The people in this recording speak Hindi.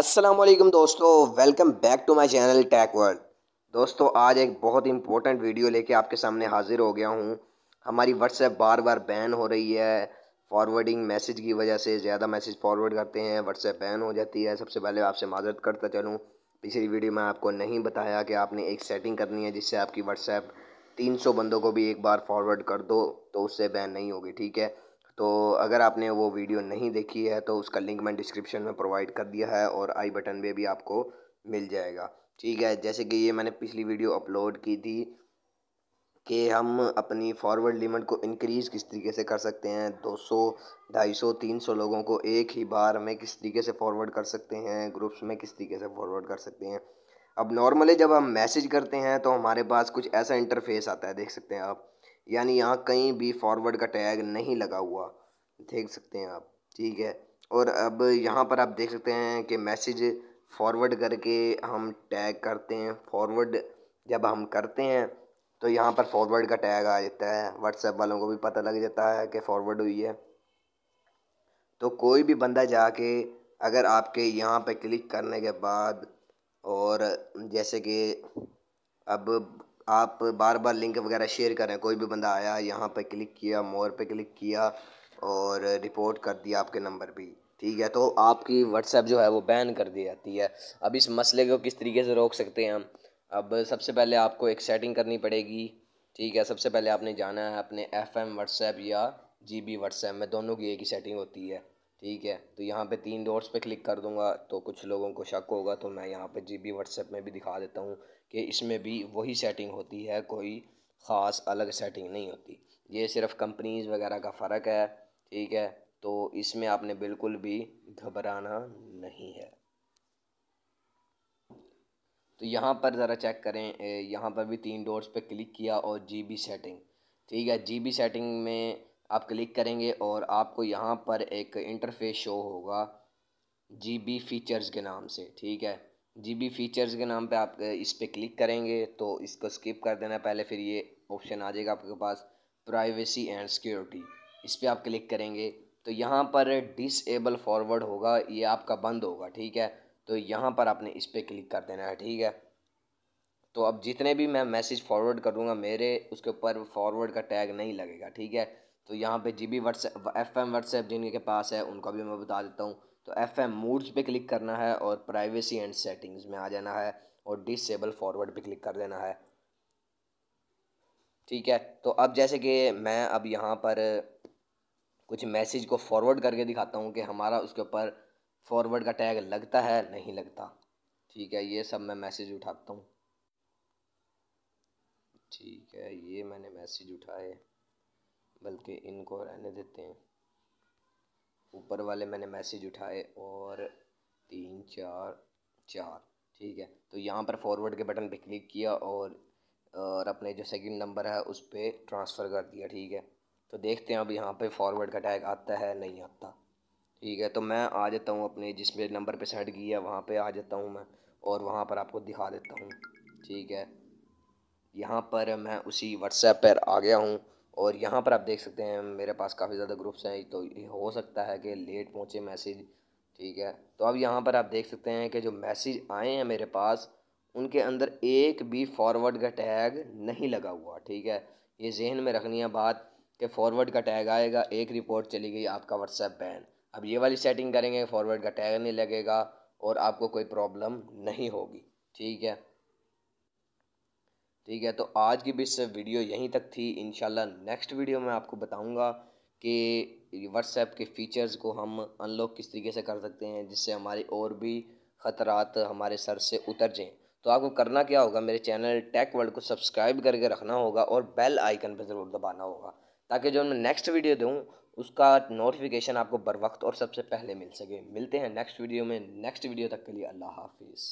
असलम दोस्तों welcome back to my channel tech world दोस्तों आज एक बहुत इंपॉर्टेंट वीडियो लेके आपके सामने हाजिर हो गया हूँ हमारी व्हाट्सएप बार बार बैन हो रही है फॉरवर्डिंग मैसेज की वजह से ज़्यादा मैसेज फॉरवर्ड करते हैं व्हाट्सएप बैन हो जाती है सबसे पहले आपसे माजरत करता चलूँ पिछली वीडियो में आपको नहीं बताया कि आपने एक सेटिंग करनी है जिससे आपकी व्हाट्सएप तीन सौ बंदों को भी एक बार फॉरवर्ड कर दो तो उससे बैन नहीं होगी ठीक है तो अगर आपने वो वीडियो नहीं देखी है तो उसका लिंक मैं डिस्क्रिप्शन में प्रोवाइड कर दिया है और आई बटन पे भी आपको मिल जाएगा ठीक है जैसे कि ये मैंने पिछली वीडियो अपलोड की थी कि हम अपनी फॉरवर्ड लिमिट को इंक्रीज़ किस तरीके से कर सकते हैं 200, 250, 300 लोगों को एक ही बार में किस तरीके से फॉरवर्ड कर सकते हैं ग्रुप्स में किस तरीके से फॉरवर्ड कर सकते हैं अब नॉर्मली जब हम मैसेज करते हैं तो हमारे पास कुछ ऐसा इंटरफेस आता है देख सकते हैं आप यानी यहाँ कहीं भी फॉरवर्ड का टैग नहीं लगा हुआ देख सकते हैं आप ठीक है और अब यहाँ पर आप देख सकते हैं कि मैसेज फॉरवर्ड करके हम टैग करते हैं फॉरवर्ड जब हम करते हैं तो यहाँ पर फॉरवर्ड का टैग आ जाता है व्हाट्सएप वालों को भी पता लग जाता है कि फॉरवर्ड हुई है तो कोई भी बंदा जाके अगर आपके यहाँ पे क्लिक करने के बाद और जैसे कि अब आप बार बार लिंक वगैरह शेयर करें कोई भी बंदा आया यहाँ पर क्लिक किया मोर पर क्लिक किया और रिपोर्ट कर दिया आपके नंबर भी ठीक है तो आपकी व्हाट्सएप जो है वो बैन कर दी जाती है अब इस मसले को किस तरीके से रोक सकते हैं हम अब सबसे पहले आपको एक सेटिंग करनी पड़ेगी ठीक है सबसे पहले आपने जाना है अपने एफ एम व्हाट्सएप या जी बी व्हाट्सएप में दोनों की एक ही सेटिंग होती है ठीक है तो यहाँ पे तीन डॉट्स पे क्लिक कर दूंगा तो कुछ लोगों को शक होगा तो मैं यहाँ पे जी बी व्हाट्सएप में भी दिखा देता हूँ कि इसमें भी वही सेटिंग होती है कोई ख़ास अलग सेटिंग नहीं होती ये सिर्फ कंपनीज़ वगैरह का फ़र्क है ठीक है तो इसमें आपने बिल्कुल भी घबराना नहीं है तो यहाँ पर ज़रा चेक करें यहाँ पर भी तीन डॉट्स पे क्लिक किया और जी बी सेटिंग ठीक है जी बी सेटिंग में आप क्लिक करेंगे और आपको यहाँ पर एक इंटरफेस शो होगा जी बी फीचर्स के नाम से ठीक है जी बी फीचर्स के नाम पे आप इस पर क्लिक करेंगे तो इसको स्किप कर देना पहले फिर ये ऑप्शन आ जाएगा आपके पास प्राइवेसी एंड सिक्योरिटी इस पर आप क्लिक करेंगे तो यहाँ पर डिसेबल फॉरवर्ड होगा ये आपका बंद होगा ठीक है तो यहाँ पर आपने इस पर क्लिक कर देना है ठीक है तो अब जितने भी मैं मैसेज फॉरवर्ड करूँगा मेरे उसके ऊपर फॉरवर्ड का टैग नहीं लगेगा ठीक है तो यहाँ पे G B WhatsApp F M WhatsApp जिनके पास है उनका भी मैं बता देता हूँ तो एफ एम मूड्स पर क्लिक करना है और प्राइवेसी एंड सेटिंग्स में आ जाना है और डिसेबल फॉरवर्ड पर क्लिक कर देना है ठीक है तो अब जैसे कि मैं अब यहाँ पर कुछ मैसेज को फॉरवर्ड करके दिखाता हूँ कि हमारा उसके ऊपर फॉरवर्ड का टैग लगता है नहीं लगता ठीक है ये सब मैं मैसेज उठाता हूँ ठीक है ये मैंने मैसेज उठाए बल्कि इनको रहने देते हैं ऊपर वाले मैंने मैसेज उठाए और तीन चार चार ठीक है तो यहाँ पर फॉरवर्ड के बटन पर क्लिक किया और और अपने जो सेकंड नंबर है उस पर ट्रांसफ़र कर दिया ठीक है तो देखते हैं अब यहाँ पे फॉरवर्ड का टैग आता है नहीं आता ठीक है तो मैं आ जाता हूँ अपने जिस पे नंबर पे सेट किया वहाँ पर आ जाता हूँ मैं और वहाँ पर आपको दिखा देता हूँ ठीक है यहाँ पर मैं उसी व्हाट्सएप पर आ गया हूँ और यहाँ पर आप देख सकते हैं मेरे पास काफ़ी ज़्यादा ग्रुप्स हैं तो हो सकता है कि लेट पहुँचे मैसेज ठीक है तो अब यहाँ पर आप देख सकते हैं कि जो मैसेज आए हैं मेरे पास उनके अंदर एक भी फॉरवर्ड का टैग नहीं लगा हुआ ठीक है ये जहन में रखनी है बात कि फॉरवर्ड का टैग आएगा एक रिपोर्ट चली गई आपका व्हाट्सएप बैन अब ये वाली सेटिंग करेंगे फॉरवर्ड का टैग नहीं लगेगा और आपको कोई प्रॉब्लम नहीं होगी ठीक है ठीक है तो आज की बिस वीडियो यहीं तक थी इन नेक्स्ट वीडियो में आपको बताऊँगा कि व्हाट्सएप के फ़ीचर्स को हम अनलॉक किस तरीके से कर सकते हैं जिससे हमारे और भी ख़तरात हमारे सर से उतर जाएँ तो आपको करना क्या होगा मेरे चैनल टेक वर्ल्ड को सब्सक्राइब करके रखना होगा और बेल आइकन पर ज़रूर दबाना होगा ताकि जो मैं नेक्स्ट वीडियो दूँ उसका नोटिफिकेशन आपको बर वक्त और सबसे पहले मिल सके मिलते हैं नेक्स्ट वीडियो में नेक्स्ट वीडियो तक के लिए अल्लाह हाफिज़